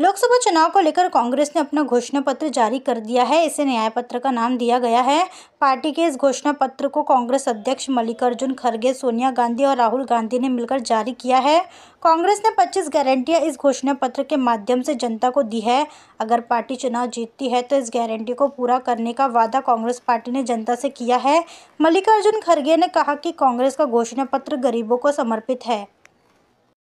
लोकसभा चुनाव को लेकर कांग्रेस ने अपना घोषणा पत्र जारी कर दिया है इसे न्याय पत्र का नाम दिया गया है पार्टी के इस घोषणा पत्र को कांग्रेस अध्यक्ष मल्लिकार्जुन खड़गे सोनिया गांधी और राहुल गांधी ने मिलकर जारी किया है कांग्रेस ने 25 गारंटियां इस घोषणा पत्र के माध्यम से जनता को दी है अगर पार्टी चुनाव जीतती है तो इस गारंटी को पूरा करने का वादा कांग्रेस पार्टी ने जनता से किया है मल्लिकार्जुन खड़गे ने कहा कि कांग्रेस का घोषणा पत्र गरीबों को समर्पित है